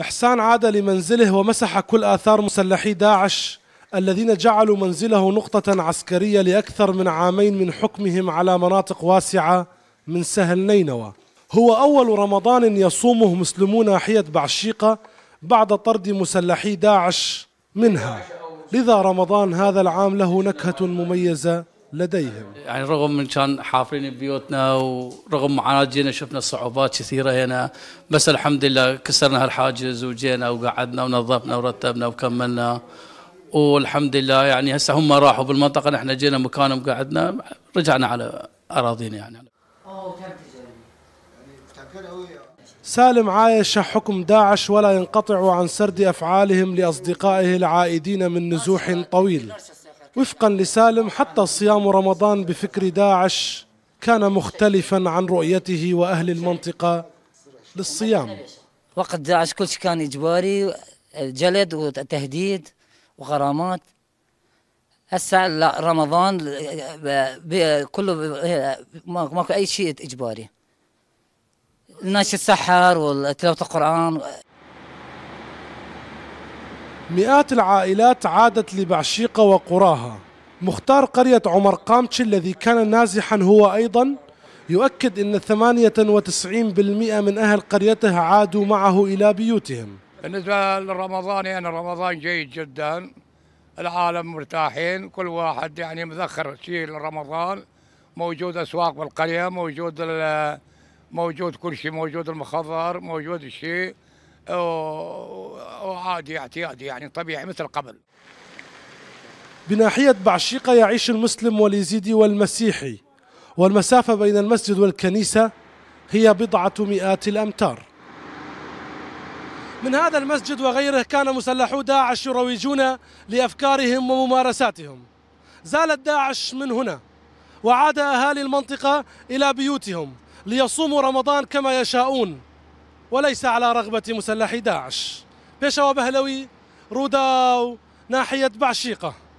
إحسان عاد لمنزله ومسح كل آثار مسلحي داعش الذين جعلوا منزله نقطة عسكرية لأكثر من عامين من حكمهم على مناطق واسعة من سهل نينوى هو أول رمضان يصومه مسلمو ناحية بعشيقة بعد طرد مسلحي داعش منها لذا رمضان هذا العام له نكهة مميزة لديهم يعني رغم من كان حافرين بيوتنا ورغم معاناة جينا شفنا صعوبات كثيرة هنا بس الحمد لله كسرنا هالحاجز وجينا وقعدنا ونظفنا ورتبنا وكملنا والحمد لله يعني هسه هم راحوا بالمنطقة نحن جينا مكانهم قعدنا رجعنا على أراضينا يعني سالم عايش حكم داعش ولا ينقطع عن سرد أفعالهم لأصدقائه العائدين من نزوح طويل وفقا لسالم حتى صيام رمضان بفكر داعش كان مختلفا عن رؤيته وأهل المنطقة للصيام وقت داعش كل شيء كان إجباري جلد وتهديد وغرامات هسه لا رمضان كله ماكو اي شيء اجباري الناس السحر وتلاوه القران مئات العائلات عادت لبعشيقة وقراها مختار قرية عمر قامتش الذي كان نازحا هو أيضا يؤكد أن 98% من أهل قريته عادوا معه إلى بيوتهم بالنسبة للرمضان يعني رمضان جيد جدا العالم مرتاحين كل واحد يعني مذخر شيء لرمضان موجود أسواق بالقرية موجود موجود كل شيء موجود المخضر موجود الشيء عادي اعتيادي يعني طبيعي مثل قبل بناحية بعشيقة يعيش المسلم واليزيدي والمسيحي والمسافة بين المسجد والكنيسة هي بضعة مئات الأمتار من هذا المسجد وغيره كان مسلحو داعش يروجون لأفكارهم وممارساتهم زالت داعش من هنا وعاد أهالي المنطقة إلى بيوتهم ليصوموا رمضان كما يشاءون وليس على رغبة مسلحي داعش بيشاوى بهلوي رودا ناحية بعشيقة